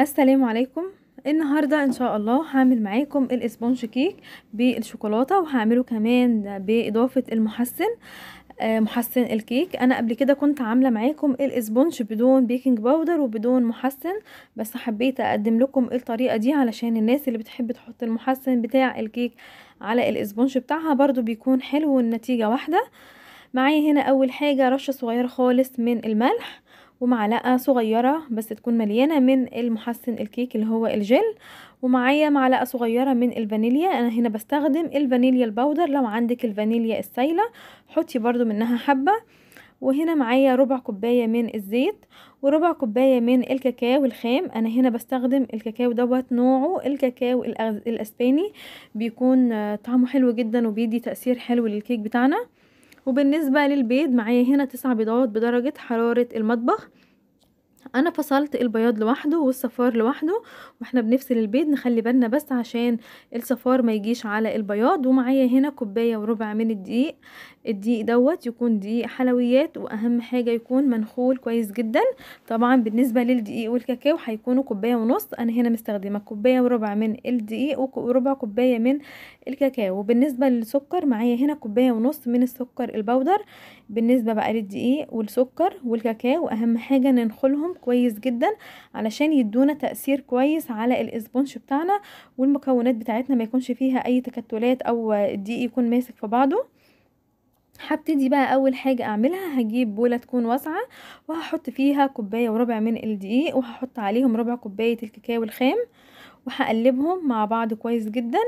السلام عليكم النهاردة ان شاء الله هعمل معاكم الاسبونج كيك بالشوكولاتة وهعمله كمان باضافة المحسن آه، محسن الكيك انا قبل كده كنت عامله معاكم الاسبونج بدون بيكنج باودر وبدون محسن بس حبيت اقدم لكم الطريقه دي علشان الناس اللي بتحب تحط المحسن بتاع الكيك على الاسبونج بتاعها برضو بيكون حلو والنتيجه واحده معايا هنا اول حاجه رشه صغيره خالص من الملح ومعلقة صغيرة بس تكون مليانة من المحسن الكيك اللي هو الجل ومعايا معلقة صغيرة من الفانيليا انا هنا بستخدم الفانيليا البودر لو عندك الفانيليا السايلة حطي برضو منها حبة وهنا معايا ربع كوباية من الزيت وربع كوباية من الكاكاو الخام انا هنا بستخدم الكاكاو دوت نوعه الكاكاو الاسباني بيكون آه، طعمه حلو جدا وبيدي تأثير حلو للكيك بتاعنا وبالنسبة للبيض معايا هنا تسع بيضات بدرجة حرارة المطبخ انا فصلت البياض لوحده والصفار لوحده واحنا بنفصل البيض نخلي بالنا بس عشان الصفار ما يجيش على البياض ومعايا هنا كوبايه وربع من الدقيق الدقيق دوت يكون دقيق حلويات واهم حاجه يكون منخول كويس جدا طبعا بالنسبه للدقيق والكاكاو هيكونوا كوبايه ونص انا هنا مستخدمه كوبايه وربع من الدقيق وربع كوبايه من الكاكاو وبالنسبه للسكر معايا هنا كوبايه ونص من السكر البودر بالنسبه بقى للدقيق والسكر والكاكاو اهم حاجه ننخلهم كويس جدا علشان يدونا تاثير كويس على الاسبونج بتاعنا والمكونات بتاعتنا ما يكونش فيها اي تكتلات او الدقيق يكون ماسك في بعضه هبتدي بقى اول حاجه اعملها هجيب بوله تكون واسعه وهحط فيها كوبايه وربع من الدقيق وهحط عليهم ربع كوبايه الكاكاو الخام وهقلبهم مع بعض كويس جدا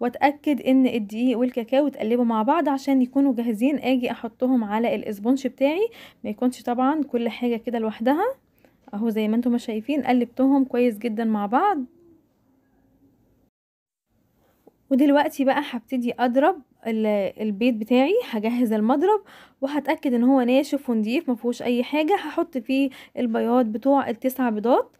واتاكد ان الدقيق والكاكاو اتقلبوا مع بعض عشان يكونوا جاهزين اجي احطهم على الاسبونج بتاعي ما يكونش طبعا كل حاجه كده لوحدها اهو زي ما انتم شايفين قلبتهم كويس جدا مع بعض ودلوقتي بقى هبتدي اضرب البيت البيض بتاعي هجهز المضرب وهتأكد ان هو ناشف ونضيف مفهوش اي حاجة هحط فيه البياض بتوع التسع بيضات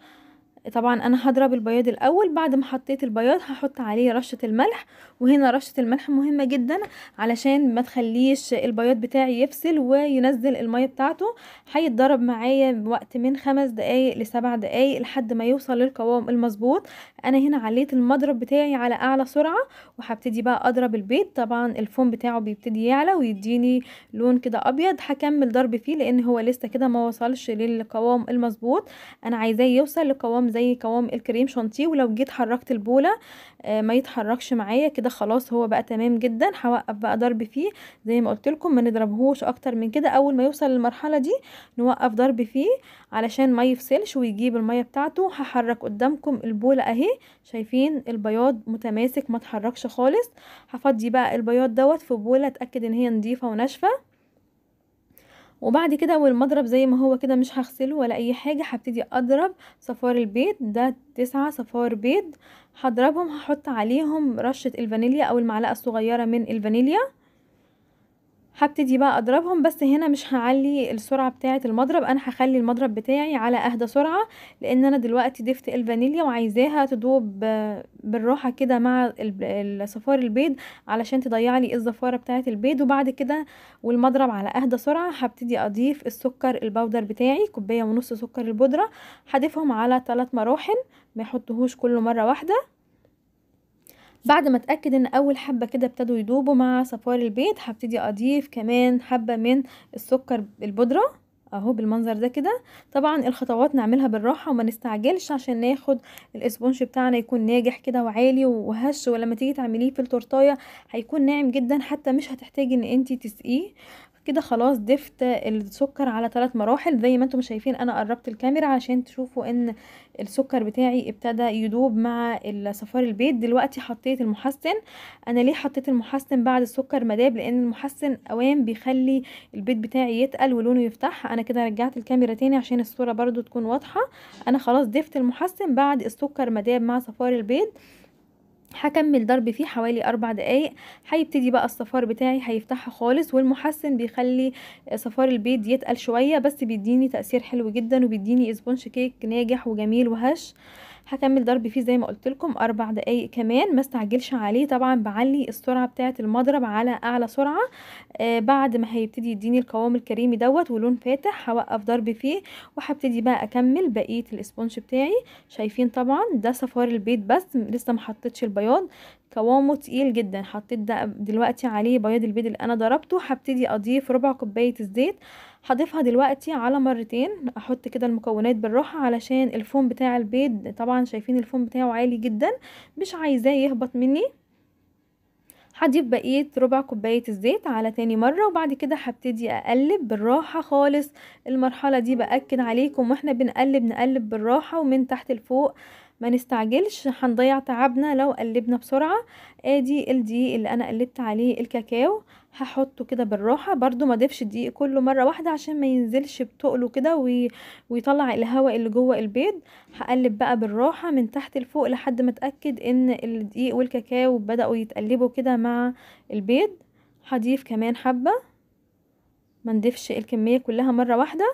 طبعا انا هضرب البياض الاول بعد ما حطيت البياض هحط عليه رشه الملح وهنا رشه الملح مهمه جدا علشان ما تخليش البياض بتاعي يفصل وينزل الميه بتاعته هيتضرب معايا وقت من خمس دقايق لسبع دقايق لحد ما يوصل للقوام المظبوط انا هنا عليت المضرب بتاعي على اعلى سرعه وهبتدي بقى اضرب البيض طبعا الفوم بتاعه بيبتدي يعلى ويديني لون كده ابيض هكمل ضرب فيه لان هو لسه كده ما وصلش للقوام المظبوط انا عايزاه يوصل لقوام زي زي قوام الكريم شانتيه ولو جيت حركت البولة آه، ما يتحركش معايا كده خلاص هو بقى تمام جدا هوقف بقى ضرب فيه زي ما قلت لكم ما نضربهوش اكتر من كده اول ما يوصل للمرحلة دي نوقف ضرب فيه علشان ما يفصلش ويجيب المية بتاعته هحرك قدامكم البولة اهي شايفين البياض متماسك ما تحركش خالص هفضي بقى البياض دوت في بولة اتأكد ان هي نظيفة وناشفة وبعد كده والمضرب زي ما هو كده مش هغسله ولا اي حاجة هبتدي اضرب صفار البيض ده تسعة صفار بيض هضربهم هحط عليهم رشة الفانيليا او المعلقة الصغيرة من الفانيليا هبتدي بقى اضربهم بس هنا مش هعلي السرعه بتاعه المضرب انا هخلي المضرب بتاعي على اهدى سرعه لان انا دلوقتي ضفت الفانيليا وعايزاها تدوب بالراحه كده مع الصفار البيض علشان تضيع لي الزفاره بتاعه البيض وبعد كده والمضرب على اهدى سرعه هبتدي اضيف السكر البودر بتاعي كوبايه ونص سكر البودره هضيفهم على ثلاث مراحل ما يحطهوش كله مره واحده بعد ما اتاكد ان اول حبه كده ابتدوا يدوبوا مع صفار البيض هبتدي اضيف كمان حبه من السكر البودره اهو بالمنظر ده كده طبعا الخطوات نعملها بالراحه وما نستعجلش عشان ناخد الاسبونج بتاعنا يكون ناجح كده وعالي وهش ولما تيجي تعمليه في التورتايه هيكون ناعم جدا حتى مش هتحتاجي ان انتي تسقيه كده خلاص ضفت السكر على ثلاث مراحل زي ما انتم شايفين انا قربت الكاميرا عشان تشوفوا ان السكر بتاعي ابتدى يدوب مع صفار البيض دلوقتي حطيت المحسن انا ليه حطيت المحسن بعد السكر مداب لان المحسن اوام بيخلي البيض بتاعي يتقل ولونه يفتح انا كده رجعت الكاميرا تاني عشان الصوره برده تكون واضحه انا خلاص ضفت المحسن بعد السكر مداب مع صفار البيض هكمل ضرب فيه حوالي اربع دقايق هيبتدي بقى الصفار بتاعي هيفتحها خالص والمحسن بيخلي صفار البيض يتقل شويه بس بيديني تاثير حلو جدا وبيديني اسبونش كيك ناجح وجميل وهش هكمل ضرب فيه زي ما قلت لكم اربع دقايق كمان ما استعجلش عليه طبعا بعلي السرعه بتاعه المضرب على اعلى سرعه آه بعد ما هيبتدي يديني القوام الكريمي دوت ولون فاتح هوقف ضرب فيه وهبتدي بقى اكمل بقيه الاسبونج بتاعي شايفين طبعا ده صفار البيض بس لسه ما حطيتش البياض قوامه تقيل جدا حطيت ده دلوقتي عليه بياض البيض اللي انا ضربته هبتدي اضيف ربع كوبايه الزيت هضيفها دلوقتي على مرتين احط كده المكونات بالراحه علشان الفوم بتاع البيض طبعا شايفين الفوم بتاعه عالي جدا مش عايزاه يهبط مني هضيف بقيه ربع كوبايه الزيت على تاني مره وبعد كده هبتدي اقلب بالراحه خالص المرحله دي باكد عليكم واحنا بنقلب نقلب بالراحه ومن تحت لفوق ما نستعجلش هنضيع تعبنا لو قلبنا بسرعه ادي الدقيق اللي انا قلبت عليه الكاكاو هحطه كده بالراحة برضو ما دفش الدقيق كله مرة واحدة عشان ما ينزلش بتقله كده وي... ويطلع الهواء اللي جوه البيض هقلب بقى بالراحة من تحت لفوق لحد ما اتأكد ان الدقيق والكاكاو بدأوا يتقلبوا كده مع البيض هضيف كمان حبة ما ندفش الكمية كلها مرة واحدة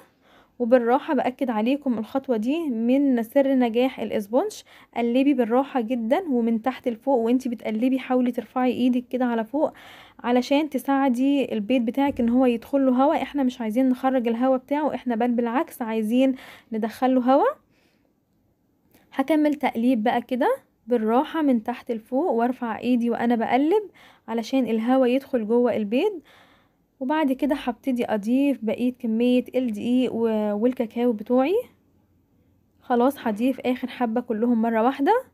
وبالراحة بأكد عليكم الخطوة دي من سر نجاح الاسبونش قلبي بالراحة جدا ومن تحت لفوق وانتي بتقلبي حاولي ترفعي ايدك كده على فوق علشان تساعدي البيت بتاعك ان هو يدخله هوا احنا مش عايزين نخرج الهوا بتاعه احنا بل بالعكس عايزين ندخله هوا هكمل تقليب بقى كده بالراحة من تحت لفوق وارفع ايدي وانا بقلب علشان الهوا يدخل جوه البيض وبعد كده هبتدي اضيف بقية كمية الدقيق والكاكاو بتوعي خلاص هضيف اخر حبة كلهم مرة واحدة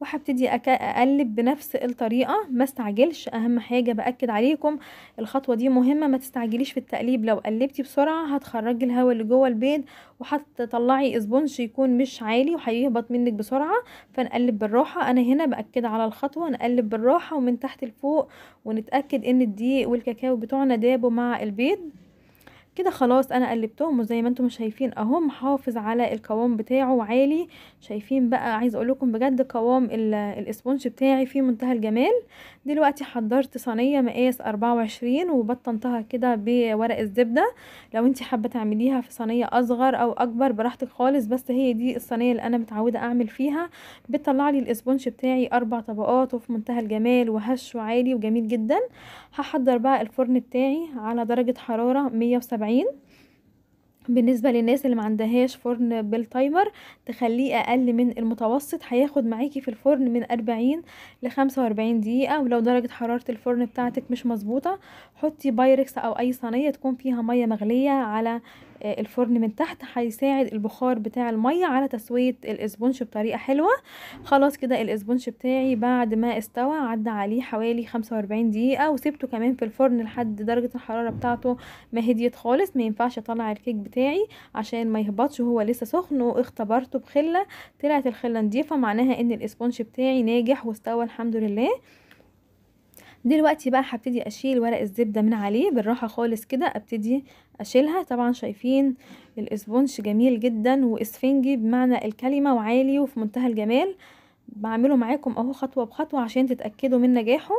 وهبتدي اقلب بنفس الطريقه ما استعجلش اهم حاجه باكد عليكم الخطوه دي مهمه ما تستعجليش في التقليب لو قلبتي بسرعه هتخرجي الهواء اللي جوه البيض وهتطلعي اسبونج يكون مش عالي وهيهبط منك بسرعه فنقلب بالراحه انا هنا باكد على الخطوه نقلب بالراحه ومن تحت لفوق ونتاكد ان الدقيق والكاكاو بتوعنا دابوا مع البيض كده خلاص انا قلبتهم وزي ما انتم شايفين اهو محافظ على القوام بتاعه عالي شايفين بقى عايز اقول لكم بجد قوام الاسبونج بتاعي في منتهى الجمال دلوقتي حضرت صينيه مقاس 24 وبطنتها كده بورق الزبده لو انت حابه تعمليها في صينيه اصغر او اكبر براحتك خالص بس هي دي الصينيه اللي انا متعوده اعمل فيها بتطلع لي الاسبونج بتاعي اربع طبقات وفي منتهى الجمال وهش وعالي وجميل جدا هحضر بقى الفرن بتاعي على درجه حراره 170 سبعين بالنسبة للناس اللي ما عندهاش فرن بالتايمر تخليه اقل من المتوسط هياخد معاكي في الفرن من 40 ل 45 دقيقة ولو درجة حرارة الفرن بتاعتك مش مظبوطة حطي بايركس او اي صينية تكون فيها مية مغلية على آه، الفرن من تحت هيساعد البخار بتاع المية على تسوية الاسبونش بطريقة حلوة خلاص كده الاسبونش بتاعي بعد ما استوى عدى عليه حوالي 45 دقيقة وسبته كمان في الفرن لحد درجة الحرارة بتاعته ما هديت خالص ما ينفعش اطلع الكيك بتاعي عشان ما يهبطش وهو لسه سخن واختبرته بخلة طلعت الخلة نضيفة معناها ان الاسبونش بتاعي ناجح واستوى الحمد لله دلوقتي بقى هبتدي اشيل ورق الزبدة من عليه بالراحة خالص كده ابتدي اشيلها طبعا شايفين الاسبونج جميل جدا واسفنجي بمعنى الكلمة وعالي وفي منتهى الجمال بعمله معاكم اهو خطوة بخطوة عشان تتأكدوا من نجاحه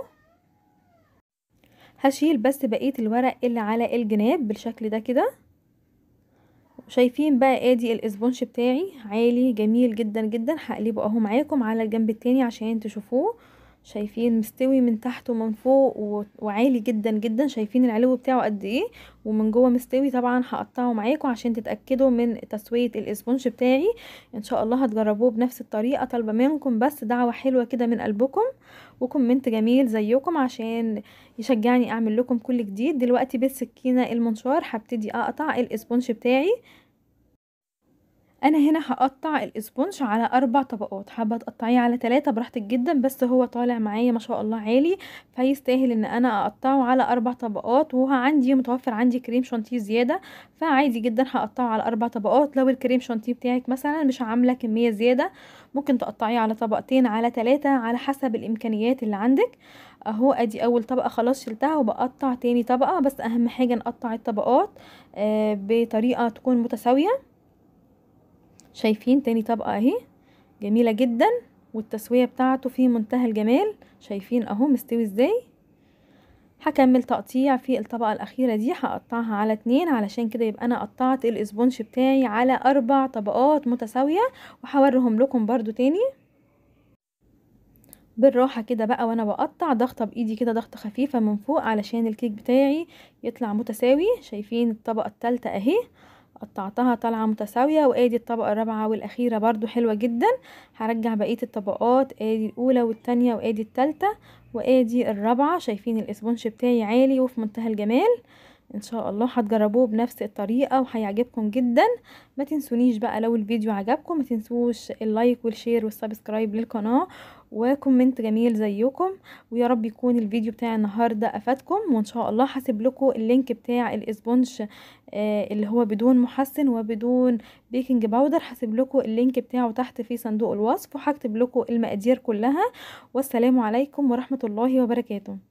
هشيل بس بقية الورق اللي على الجناب بالشكل ده كده شايفين بقى ادي الاسبونش بتاعي عالي جميل جدا جدا هقلبه اهو معاكم على الجنب التاني عشان تشوفوه شايفين مستوي من تحت ومن فوق وعالي جدا جدا شايفين العلو بتاعه قد ايه ومن جوه مستوي طبعا هقطعه معاكم عشان تتاكدوا من تسويه الاسبونج بتاعي ان شاء الله هتجربوه بنفس الطريقه طالبه منكم بس دعوه حلوه كده من قلبكم وكومنت جميل زيكم عشان يشجعني اعمل لكم كل جديد دلوقتي بالسكينه المنشار هبتدي اقطع الاسبونج بتاعي انا هنا هقطع الاسبونج على اربع طبقات حابه تقطعيه على ثلاثة براحتك جدا بس هو طالع معايا ما شاء الله عالي فيستاهل ان انا اقطعه على اربع طبقات وعندي متوفر عندي كريم شانتيه زياده فعادي جدا هقطعه على اربع طبقات لو الكريم شانتيه بتاعك مثلا مش عامله كميه زياده ممكن تقطعيه على طبقتين على ثلاثة على حسب الامكانيات اللي عندك اهو ادي اول طبقه خلاص شلتها وبقطع تاني طبقه بس اهم حاجه نقطع الطبقات آه، بطريقه تكون متساويه شايفين تاني طبقة اهي جميلة جدا والتسوية بتاعته في منتهى الجمال شايفين اهو مستوي ازاي هكمل تقطيع في الطبقة الأخيرة دي هقطعها على اتنين علشان كده يبقى أنا قطعت الاسبونش بتاعي على أربع طبقات متساوية وحورهم لكم برضو تاني بالراحة كده بقى وأنا بقطع ضغطة بإيدي كده ضغطة خفيفة من فوق علشان الكيك بتاعي يطلع متساوي شايفين الطبقة التالتة أهي قطعتها طالعه متساويه وادي الطبقه الرابعه والاخيره برضو حلوه جدا هرجع بقيه الطبقات ادي الاولى والتانية وادي التالتة وادي الرابعه شايفين الاسبونش بتاعي عالي وفي منتهى الجمال ان شاء الله هتجربوه بنفس الطريقه وهيعجبكم جدا ما تنسونيش بقى لو الفيديو عجبكم ما تنسوش اللايك والشير والسبسكرايب للقناه وكومنت جميل زيكم ويا رب يكون الفيديو بتاع النهارده افادكم وان شاء الله هسيب لكم اللينك بتاع الاسبونج آه، اللي هو بدون محسن وبدون بيكنج باودر هسيب لكم اللينك بتاعه تحت في صندوق الوصف وهكتب لكم المقادير كلها والسلام عليكم ورحمه الله وبركاته